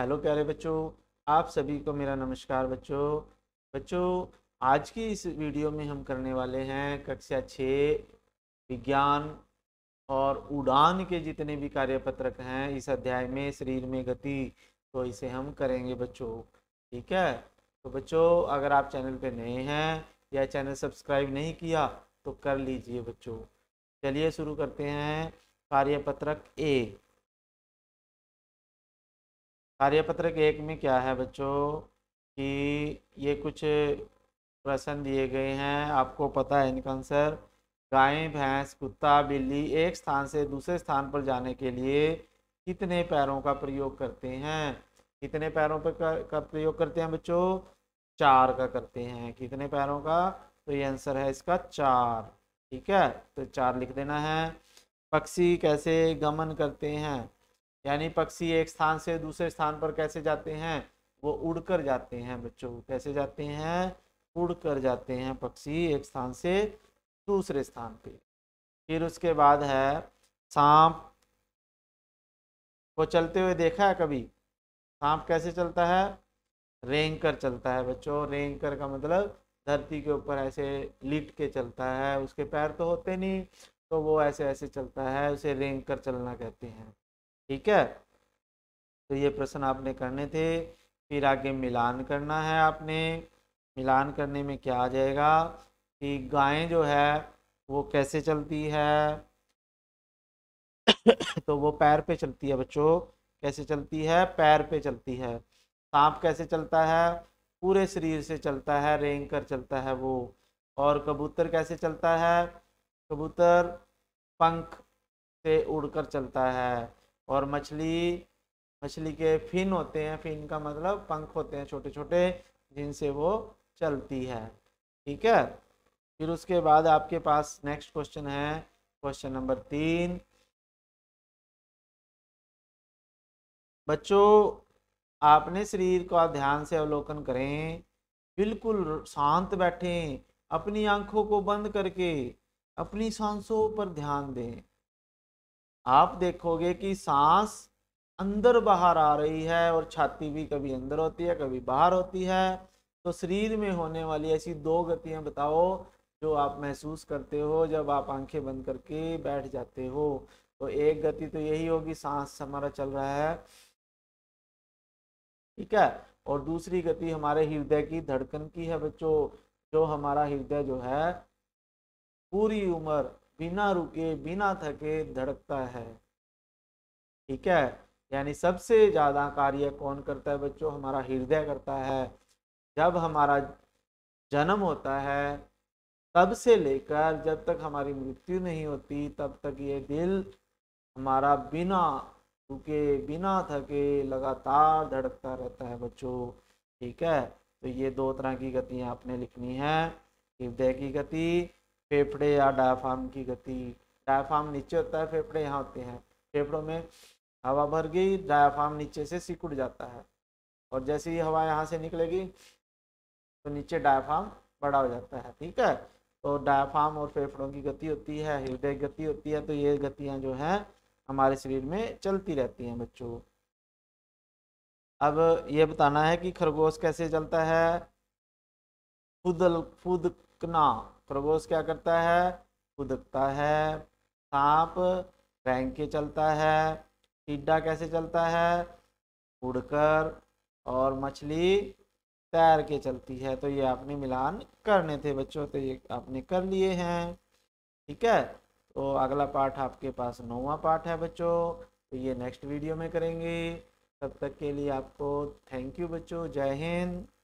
hello प्यारे बच्चों आप सभी को मेरा नमस्कार बच्चों बच्चों आज की इस वीडियो में हम करने वाले हैं कक्षा छः विज्ञान और उड़ान के जितने भी कार्यपत्रक हैं इस अध्याय में शरीर में गति तो इसे हम करेंगे बच्चों ठीक है तो बच्चों अगर आप चैनल पे नए हैं या चैनल सब्सक्राइब नहीं किया तो कर लीजिए बच्चों चलिए शुरू करते हैं कार्यपत्रक ए कार्यपत्रक एक में क्या है बच्चों कि ये कुछ प्रश्न दिए गए हैं आपको पता है इनका आंसर गाय भैंस कुत्ता बिल्ली एक स्थान से दूसरे स्थान पर जाने के लिए कितने पैरों का प्रयोग करते हैं कितने पैरों पर कर, का प्रयोग करते हैं बच्चों चार का करते हैं कितने पैरों का तो ये आंसर है इसका चार ठीक है तो चार लिख देना है पक्षी कैसे गमन करते हैं यानी पक्षी एक स्थान से दूसरे स्थान पर कैसे जाते हैं वो उड़कर जाते हैं बच्चों कैसे जाते हैं उड़कर जाते हैं पक्षी एक स्थान से दूसरे स्थान पे फिर उसके बाद है सांप को चलते हुए देखा है कभी सांप कैसे चलता है रेंग कर चलता है बच्चों रेंग कर का मतलब धरती के ऊपर ऐसे लिट के चलता है उसके पैर तो होते नहीं तो वो ऐसे ऐसे चलता है उसे रेंग कर चलना कहते हैं ठीक है तो ये प्रश्न आपने करने थे फिर आगे मिलान करना है आपने मिलान करने में क्या आ जाएगा कि गायें जो है वो कैसे चलती है तो वो पैर पे चलती है बच्चों कैसे चलती है पैर पे चलती है सांप कैसे चलता है पूरे शरीर से चलता है रेंग कर चलता है वो और कबूतर कैसे चलता है कबूतर पंख से उड़कर चलता है और मछली मछली के फिन होते हैं फिन का मतलब पंख होते हैं छोटे छोटे जिनसे वो चलती है ठीक है फिर उसके बाद आपके पास नेक्स्ट क्वेश्चन है क्वेश्चन नंबर तीन बच्चों आपने शरीर का ध्यान से अवलोकन करें बिल्कुल शांत बैठें अपनी आंखों को बंद करके अपनी सांसों पर ध्यान दें आप देखोगे कि सांस अंदर बाहर आ रही है और छाती भी कभी अंदर होती है कभी बाहर होती है तो शरीर में होने वाली ऐसी दो गतियां बताओ जो आप महसूस करते हो जब आप आंखें बंद करके बैठ जाते हो तो एक गति तो यही होगी सांस हमारा चल रहा है ठीक है और दूसरी गति हमारे हृदय की धड़कन की है बच्चों जो हमारा हृदय जो है पूरी उम्र बिना रुके बिना थके धड़कता है ठीक है यानी सबसे ज़्यादा कार्य कौन करता है बच्चों हमारा हृदय करता है जब हमारा जन्म होता है तब से लेकर जब तक हमारी मृत्यु नहीं होती तब तक ये दिल हमारा बिना रुके बिना थके लगातार धड़कता रहता है बच्चों ठीक है तो ये दो तरह की गतियाँ आपने लिखनी है हृदय की गति फेफड़े या डायफ्राम की गति डायफ्राम नीचे होता है फेफड़े यहाँ होते हैं फेफड़ों में हवा भर गई डायफ्राम नीचे से सिकुड़ जाता है और जैसे ही हवा यहाँ से निकलेगी तो नीचे डायफ्राम बड़ा हो जाता है ठीक है तो डायफ्राम और फेफड़ों की गति होती है हृदय गति होती है तो ये गतियाँ जो हैं हमारे शरीर में चलती रहती हैं बच्चों अब ये बताना है कि खरगोश कैसे चलता है फुदल फुदकना खरगोश क्या करता है कुदकता है सांप रेंग के चलता है टिड्डा कैसे चलता है उड़कर और मछली तैर के चलती है तो ये आपने मिलान करने थे बच्चों तो ये आपने कर लिए हैं ठीक है तो अगला पार्ट आपके पास नौवा पार्ट है बच्चों तो ये नेक्स्ट वीडियो में करेंगे तब तक के लिए आपको थैंक यू बच्चों जय हिंद